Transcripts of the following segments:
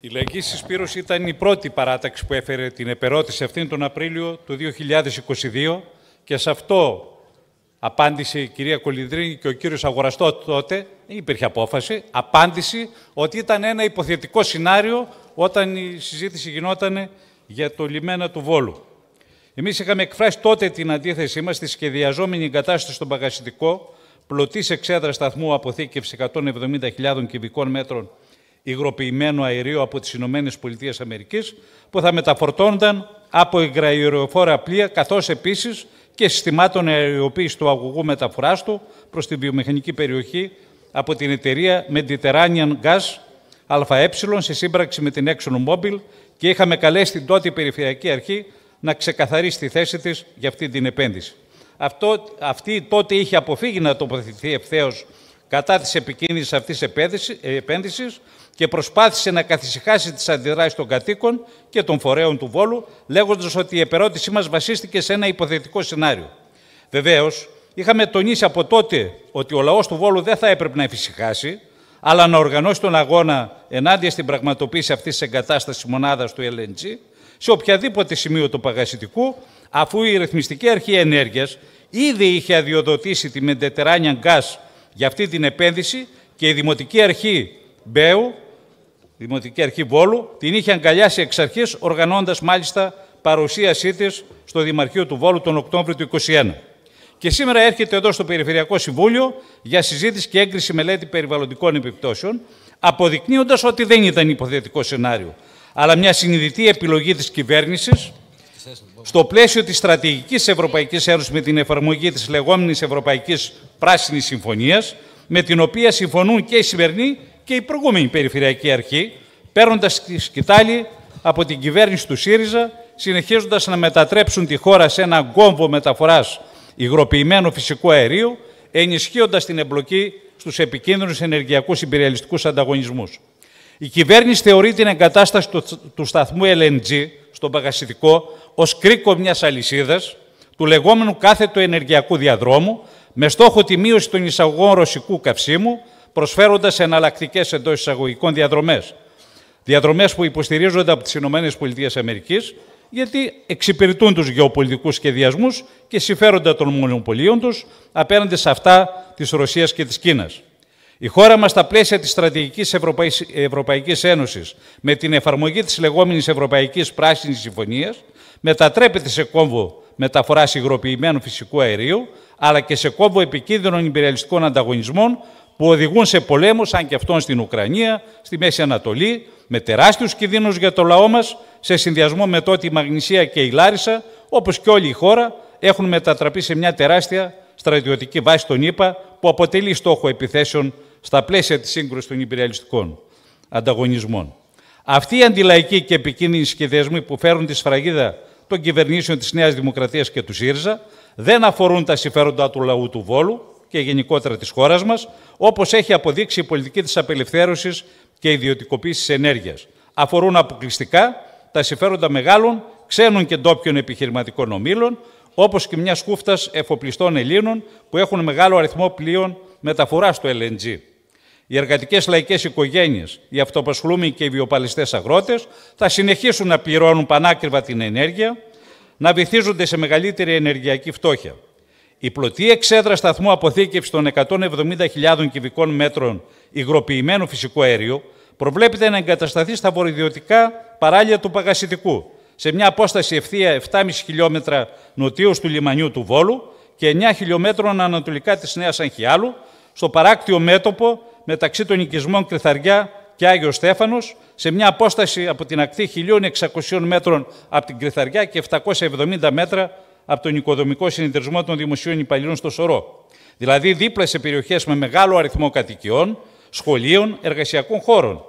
Η Λαϊκή Συσπήρωση ήταν η πρώτη παράταξη που έφερε την επερώτηση αυτήν τον Απρίλιο του 2022 και σε αυτό απάντησε η κυρία Κολυδρίνη και ο κύριος Αγοραστό τότε, υπήρχε απόφαση, απάντηση ότι ήταν ένα υποθετικό σενάριο όταν η συζήτηση γινόταν για το λιμένα του Βόλου. Εμείς είχαμε εκφράσει τότε την αντίθεσή μας στη σχεδιαζόμενη εγκατάσταση στον Παγασιτικό, πλωτής εξέδρα σταθμού αποθήκευσης 170.000 κυβικών μέτρων υγροποιημένου αερίου από τις Ηνωμένες Πολιτείες Αμερικής που θα μεταφορτώνταν από υγραϊροφόρα πλοία καθώς επίσης και συστημάτων αεριοποίησης του αγωγού μεταφοράς του προς τη βιομηχανική περιοχή από την εταιρεία Mediterranean Gas ΑΕ σε σύμπραξη με την Mobil και είχαμε καλέσει την τότε Περιφερειακή Αρχή να ξεκαθαρίσει τη θέση της για αυτή την επένδυση. Αυτό, αυτή τότε είχε αποφύγει να τοποθετηθεί ευθέως κατά της επικίνδυνης αυτής επένδυσης και προσπάθησε να καθησυχάσει τις αντιδράσεις των κατοίκων και των φορέων του Βόλου, λέγοντας ότι η επερώτησή μας βασίστηκε σε ένα υποθετικό σενάριο. Βεβαίως, είχαμε τονίσει από τότε ότι ο λαός του Βόλου δεν θα έπρεπε να εφησυχάσει, αλλά να οργανώσει τον αγώνα ενάντια στην πραγματοποίηση αυτής της εγκατάστασης μονάδας του LNG σε οποιαδήποτε σημείο του παγασιτικού, αφού η Ρυθμιστική Αρχή Ενέργειας ήδη είχε αδειοδοτήσει τη Mediterranean Gas για αυτή την επένδυση και η Δημοτική Αρχή Μπέου, η Δημοτική Αρχή Βόλου, την είχε αγκαλιάσει εξ αρχής, οργανώντας μάλιστα παρουσίασή της στο Δημαρχείο του Βόλου τον Οκτώβριο του 2021. Και σήμερα έρχεται εδώ στο Περιφερειακό Συμβούλιο για συζήτηση και έγκριση μελέτη περιβαλλοντικών επιπτώσεων, αποδεικνύοντας ότι δεν ήταν υποθετικό σενάριο, αλλά μια συνειδητή επιλογή της κυβέρνησης στο πλαίσιο της στρατηγικής Ευρωπαϊκής Ένωσης με την εφαρμογή της λεγόμενης Ευρωπαϊκής Πράσινης Συμφωνίας, με την οποία συμφωνούν και η σημερινή και η προηγούμενη Περιφερειακή Αρχή, παίρνοντας τη σκητάλη από την κυβέρνηση του ΣΥΡΙΖΑ, συνεχίζοντας να μετατρέψουν τη χώρα σε ένα κόμβο μεταφοράς υγροποιημένου φυσικού αερίου, ενισχύοντας την εμπλοκή στους επικίνδυνους ενεργειακούς υπηρεαλιστικούς ανταγωνισμούς. Η κυβέρνηση θεωρεί την εγκατάσταση του σταθμού LNG στον Παγασιδικό ως κρίκο μιας αλυσίδας του λεγόμενου κάθετου ενεργειακού διαδρόμου με στόχο τη μείωση των εισαγωγών ρωσικού καυσίμου προσφέροντας εναλλακτικές εντός εισαγωγικών διαδρομές. Διαδρομές που υποστηρίζονται από τις ΗΠΑ γιατί εξυπηρετούν τους γεωπολιτικούς σχεδιασμούς και συμφέροντα των μονοπωλίων τους, απέναντι σε αυτά της Ρωσίας και της Κίνας. Η χώρα μας στα πλαίσια της Στρατηγικής Ευρωπαϊκής, Ευρωπαϊκής Ένωσης με την εφαρμογή της λεγόμενης Ευρωπαϊκής Πράσινης Συμφωνίας μετατρέπεται σε κόμβο μεταφοράς υγροποιημένου φυσικού αερίου αλλά και σε κόμβο επικίνδυνων υπηρεαλιστικών ανταγωνισμών που οδηγούν σε πολέμους, αν και αυτόν στην Ουκρανία, στη Μέση Ανατολή, με τεράστιους κινδύνους για το λαό μας, σε συνδυασμό με το ότι η Μαγνησία και η Λάρισα, όπως και όλη η χώρα, έχουν μετατραπεί σε μια τεράστια στρατιωτική βάση των ΗΠΑ που αποτελεί στόχο επιθέσεων στα πλαίσια της σύγκρουσης των υπεριαλιστικών ανταγωνισμών. Αυτοί οι αντιλαϊκοί και επικίνδυνοι σχεδιασμοί που φέρουν τη σφραγίδα των κυβερνήσεων της Νέας Δημοκρατίας και του ΣΥΡΙΖΑ δεν αφορούν τα συμφέροντα του λαού του Βόλου και γενικότερα της χώρας μας, όπως έχει αποδείξει η πολιτική της απελευθέρωσης και ιδιωτικοποίησης ενέργειας. Αφορούν αποκλειστικά τα συμφέροντα μεγάλων, ξένων και ντόπιων επιχειρηματικών ομήλων, όπως και μιας κούφτας εφοπλιστών Ελλήνων που έχουν μεγάλο αριθμό πλοίων μεταφοράς του LNG. Οι εργατικές λαϊκές οικογένειες, οι αυτοπασχολούμενοι και οι βιοπαλιστές αγρότες θα συνεχίσουν να πληρώνουν πανάκριβα την ενέργεια, να βυθίζονται σε μεγαλύτερη ενεργειακή φτώχεια. Η πλωτή εξέδρα σταθμού αποθήκευσης των 170.000 κυβικών μέτρων υγροποιημένου φυσικού αερίου προβλέπεται να εγκατασταθεί στα βορειοδυτικά παράλια του Παγασιτικού, σε μια απόσταση ευθεία 7,5 χιλιόμετρα νοτίω του λιμανιού του Βόλου και 9 χιλιόμετρων ανατολικά της Νέας Αγχιάλου, στο παράκτιο μέτωπο μεταξύ των οικισμών Κρυθαριά και Άγιος Στέφανος, σε μια απόσταση από την ακτή 1.600 μέτρων από την Κρυθαριά και 770 μέτρα από τον οικοδομικό συνεταιρισμό των δημοσίων υπαλλήλων στο Σωρό. Δηλαδή δίπλα σε περιοχές με μεγάλο αριθμό κατοικιών, σχολείων, εργασιακών χώρων.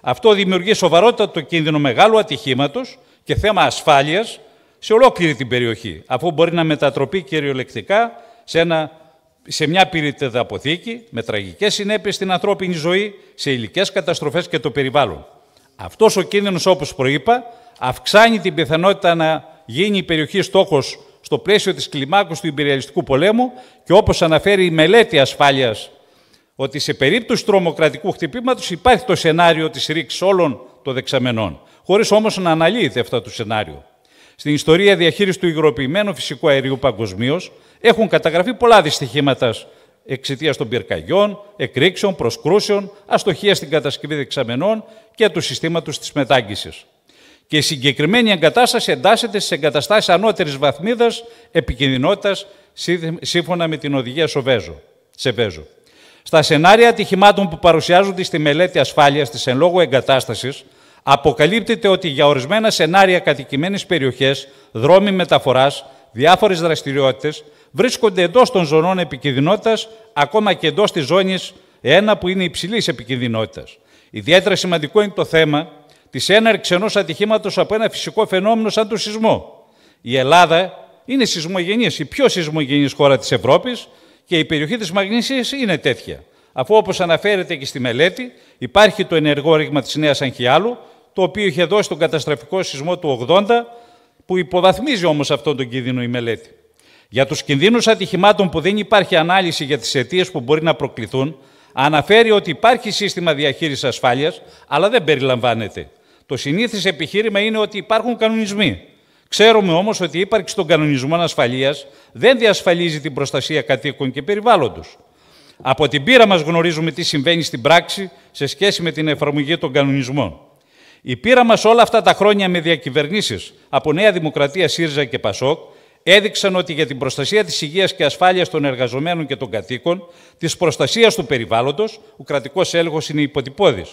Αυτό δημιουργεί σοβαρότατο κίνδυνο μεγάλου ατυχήματος και θέμα ασφάλειας σε ολόκληρη την περιοχή, αφού μπορεί να μετατροπεί κυριολεκτικά σε ένα σε μια αποθήκη, με τραγικές συνέπειες στην ανθρώπινη ζωή, σε υλικές καταστροφές και το περιβάλλον. Αυτός ο κίνδυνος, όπως προείπα, αυξάνει την πιθανότητα να γίνει η περιοχή στόχος στο πλαίσιο της κλιμάκωσης του υπεριαλιστικού πολέμου και όπως αναφέρει η μελέτη ασφάλειας ότι σε περίπτωση τρομοκρατικού χτυπήματος υπάρχει το σενάριο της ρήξης όλων των δεξαμενών, χωρίς όμως να αναλύεται αυτό το σενάριο. Στην ιστορία διαχείρισης του υγροποιημένου φυσικού αερίου παγκοσμίως, έχουν καταγραφεί πολλά δυστυχήματα εξαιτίας των πυρκαγιών, εκρήξεων, προσκρούσεων, αστοχίας στην κατασκευή δεξαμενών και του συστήματος της μετάγγιση. Και η συγκεκριμένη εγκατάσταση εντάσσεται σε εγκαταστάσεις ανώτερης βαθμίδας επικινδυνότητας σύμφωνα με την οδηγία Σοβέζο, Σεβέζο. Στα σενάρια ατυχημάτων που παρουσιάζονται στη μελέτη ασφάλειας της εν λόγω εγκατάστασης, αποκαλύπτεται ότι για ορισμένα σενάρια κατοικημένε περιοχές, δρόμοι μεταφοράς, διάφορες δραστηριότητες βρίσκονται εντός των ζωνών επικινδυνότητας, ακόμα και εντός της ζώνης 1 που είναι υψηλής επικινδυνότητας. Ιδιαίτερα σημαντικό είναι το θέμα της έναρξης ενός ατυχήματος από ένα φυσικό φαινόμενο σαν τον σεισμό. Η Ελλάδα είναι σεισμογενής, η πιο σεισμογενής χώρα της Ευρώπης και η περιοχή της Μαγνήσιας είναι τέτοια. Αφού όπως αναφέρεται και στη μελέτη υπάρχει το ενεργό ρήγμα της Νέας Αγχιάλου, το οποίο είχε δώσει τον καταστροφικό σεισμό του 80 που υποβαθμίζει όμως αυτόν τον κίνδυνο η μελέτη. Για τους κινδύνους ατυχημάτων που δεν υπάρχει ανάλυση για τις αιτίες που μπορεί να προκληθούν, αναφέρει ότι υπάρχει σύστημα διαχείρισης ασφάλειας, αλλά δεν περιλαμβάνεται. Το συνήθις επιχείρημα είναι ότι υπάρχουν κανονισμοί. Ξέρουμε όμως ότι η ύπαρξη των κανονισμών ασφαλείας δεν διασφαλίζει την προστασία κατοίκων και περιβάλλοντος. Από την πείρα μας γνωρίζουμε τι συμβαίνει στην πράξη σε σχέση με την εφαρμογή των κανονισμών. Η πείρα μας όλα αυτά τα χρόνια με διακυβερνήσεις από Νέα Δημοκρατία, ΣΥΡΙΖΑ και ΠΑΣΟΚ έδειξαν ότι για την προστασία της υγείας και ασφάλειας των εργαζομένων και των κατοίκων, της προστασίας του περιβάλλοντος, ο κρατικός έλεγχος είναι υποτυπώδης.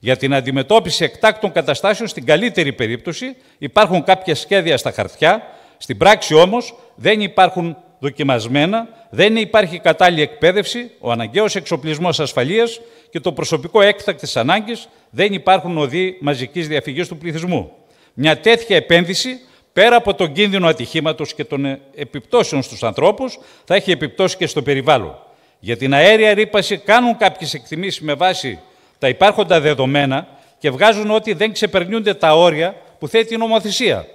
Για την αντιμετώπιση εκτάκτων καταστάσεων, στην καλύτερη περίπτωση, υπάρχουν κάποια σχέδια στα χαρτιά, στην πράξη όμως δεν υπάρχουν δοκιμασμένα, δεν υπάρχει κατάλληλη εκπαίδευση, ο αναγκαίος εξοπλισμός ασφαλείας και το προσωπικό έκτακτης ανάγκης, δεν υπάρχουν οδοί μαζικής διαφυγής του πληθυσμού. Μια τέτοια επένδυση, πέρα από τον κίνδυνο ατυχήματος και των ε, επιπτώσεων στους ανθρώπους, θα έχει επιπτώσεις και στο περιβάλλον. Για την αέρια ρήπαση κάνουν κάποιες εκτιμήσεις με βάση τα υπάρχοντα δεδομένα και βγάζουν ότι δεν ξεπερνούνται τα όρια που θέτει η νομοθεσία.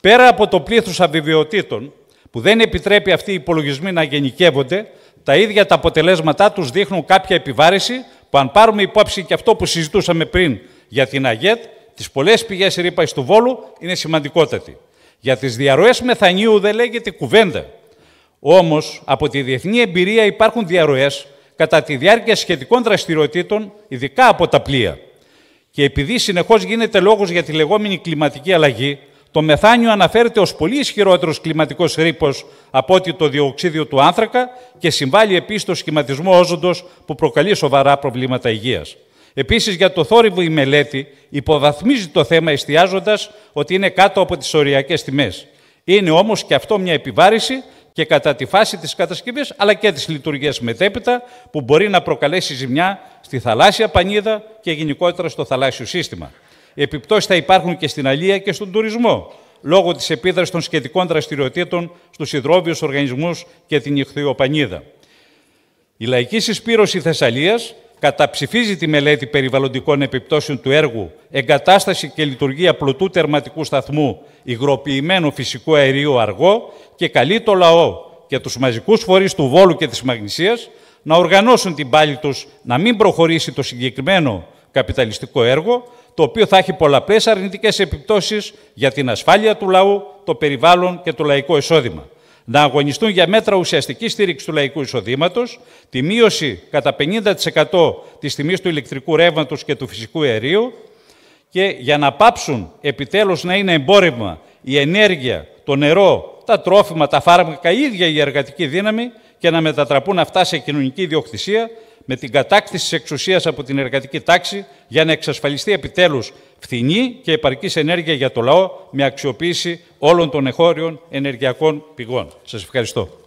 Πέρα από το πλήθος αβεβαιοτήτων που δεν επιτρέπει αυτοί οι υπολογισμοί να γενικεύονται, τα ίδια τα αποτελέσματά τους δείχνουν κάποια επιβάρηση που αν πάρουμε υπόψη και αυτό που συζητούσαμε πριν για την ΑΓΕΤ, τις πολλές πηγές ρήπαση του Βόλου είναι σημαντικότατη. Για τις διαρροές μεθανίου δεν λέγεται κουβέντα. Όμως, από τη διεθνή εμπειρία υπάρχουν διαρροές κατά τη διάρκεια σχετικών δραστηριοτήτων, ειδικά από τα πλοία. Και επειδή συνεχώς γίνεται λόγος για τη λεγόμενη κλιματική αλλαγή, το μεθάνιο αναφέρεται ως πολύ ισχυρότερος κλιματικός ρήπος από ότι το διοξίδιο του άνθρακα και συμβάλλει επίσης στο σχηματισμό όζοντος που προκαλεί σοβαρά προβλήματα υγείας. Επίσης, για το θόρυβο η μελέτη υποβαθμίζει το θέμα εστιάζοντας ότι είναι κάτω από τις οριακές τιμές. Είναι όμως και αυτό μια επιβάρηση και κατά τη φάση της κατασκευής, αλλά και της λειτουργίας μετέπειτα, που μπορεί να προκαλέσει ζημιά στη θαλάσσια πανίδα και γενικότερα στο θαλάσσιο σύστημα. Επιπτώσεις θα υπάρχουν και στην Αλία και στον τουρισμό, λόγω της επίδρασης των σχετικών δραστηριοτήτων στους υδρόβιους οργανισμούς και την ηχθειοπανίδα. Η Λαϊκή Συσπήρωση Θεσσαλίας καταψηφίζει τη μελέτη περιβαλλοντικών επιπτώσεων του έργου «Εγκατάσταση και λειτουργία πλωτού τερματικού σταθμού υγροποιημένου φυσικού αερίου αργό» και καλεί το λαό και τους μαζικούς φορείς του Βόλου και της Μαγνησίας να οργανώσουν την πάλη τους να μην προχωρήσει το συγκεκριμένο καπιταλιστικό έργο, το οποίο θα έχει πολλαπλές αρνητικές επιπτώσεις για την ασφάλεια του λαού, το περιβάλλον και το λαϊκό εισόδημα. Να αγωνιστούν για μέτρα ουσιαστικής στήριξης του λαϊκού εισοδήματος, τη μείωση κατά 50% της τιμής του ηλεκτρικού ρεύματος και του φυσικού αερίου και για να πάψουν επιτέλους να είναι εμπόρευμα η ενέργεια, το νερό, τα τρόφιμα, τα φάρμακα, η ίδια η εργατική δύναμη και να μετατραπούν αυτά σε κοινωνική ιδιοκτησία με την κατάκτηση της εξουσίας από την εργατική τάξη για να εξασφαλιστεί επιτέλους φθηνή και επαρκής ενέργεια για το λαό με αξιοποίηση όλων των εγχώριων ενεργειακών πηγών. Σας ευχαριστώ.